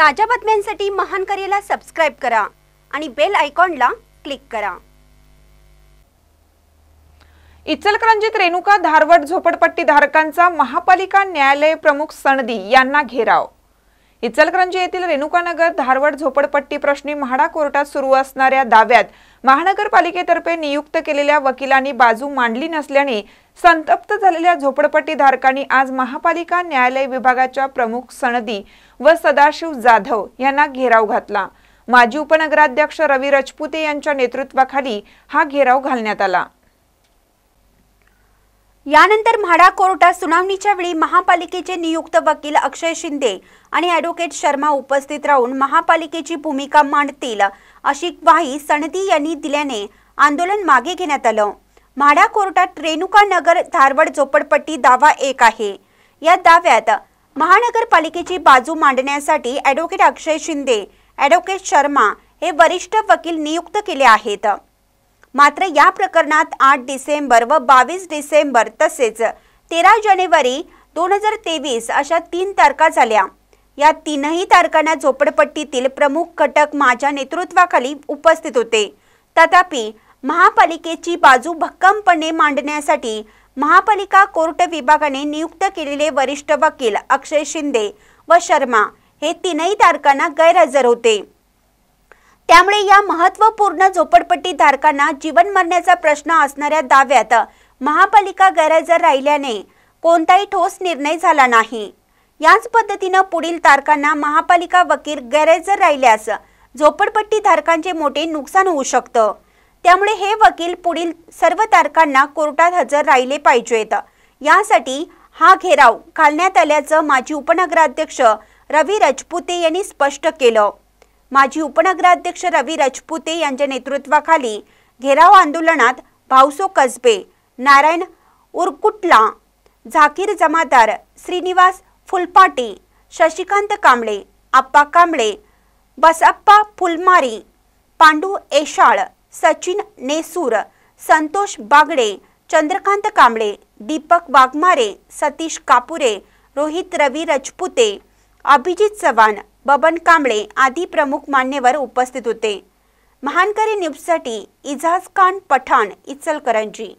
ताज्या बातम्यांसाठी महान करेला सबस्क्राईब करा आणि बेल आयकॉनला क्लिक करा इचलकरंजीत रेणुका धारवड झोपडपट्टी धारकांचा महापालिका न्यायालय प्रमुख सणदी यांना घेराव इचलकरंजी येथील रेणुकानगर धारवड झोपडपट्टी प्रश्नी म्हाडा कोर्टात सुरू असणाऱ्या दाव्यात महानगरपालिकेतर्फे नियुक्त केलेल्या वकिलांनी बाजू मांडली नसल्याने संतप्त झालेल्या झोपडपट्टी धारकांनी आज महापालिका न्यायालय विभागाच्या प्रमुख सनदी व सदाशिव जाधव यांना घेराव घातला माजी उपनगराध्यक्ष रवी रजपुते यांच्या नेतृत्वाखाली हा घेराव घालण्यात आला यानंतर म्हाडा कोर्टात सुनावणीच्या वेळी महापालिकेचे नियुक्त वकील अक्षय शिंदे आणि ॲडव्होकेट शर्मा उपस्थित राहून महापालिकेची भूमिका मांडतील अशी ग्वाही सणदी यांनी दिल्याने आंदोलन मागे घेण्यात आलं म्हाडा कोर्टात रेणुका नगर धारवड झोपडपट्टी दावा एक आहे या दाव्यात महानगरपालिकेची बाजू मांडण्यासाठी ॲडव्होकेट अक्षय शिंदे ॲडव्होकेट शर्मा हे वरिष्ठ वकील नियुक्त केले आहेत मात्र या प्रकरणात आठ डिसेंबर व बावीस डिसेंबर तसेच तेरा जानेवारी दोन हजार तेवीस अशा तीन तारखा झाल्या या तीनही तारखांना झोपडपट्टीतील प्रमुख घटक माझ्या नेतृत्वाखाली उपस्थित होते तथापि महापालिकेची बाजू भक्कमपणे मांडण्यासाठी महापालिका कोर्ट विभागाने नियुक्त केलेले वरिष्ठ वकील अक्षय शिंदे व शर्मा हे तीनही तारखांना गैरहजर होते त्यामुळे या महत्त्वपूर्ण धारकांना जीवन मरण्याचा प्रश्न असणाऱ्या दाव्यात महापालिका गैरहजर राहिल्याने कोणताही ठोस निर्णय झाला नाही याच पद्धतीनं पुढील तारखांना महापालिका वकील गैरहजर राहिल्यास धारकांचे मोठे नुकसान होऊ शकतं त्यामुळे हे वकील पुढील सर्व तारखांना कोर्टात हजर राहिले पाहिजेत यासाठी हा घेराव घालण्यात आल्याचं माजी उपनगराध्यक्ष रवी रजपुते यांनी स्पष्ट केलं माजी उपनगराध्यक्ष रवी राजपुते यांच्या नेतृत्वाखाली घेराव आंदोलनात भाऊसो कसबे नारायण उरकुटला झाकीर जमादार श्रीनिवास फुलपाटी शशिकांत कांबळे आप्पा कांबळे बसप्पा फुलमारी पांडू एशाळ सचिन नेसूर संतोष बागडे चंद्रकांत कांबळे दीपक वाघमारे सतीश कापुरे रोहित रवी रजपुते अभिजित चव्हाण बबन कांबळे आदी प्रमुख मान्यवर उपस्थित होते महानकरी न्यूजसाठी इजाज खान पठाण इचलकरंजी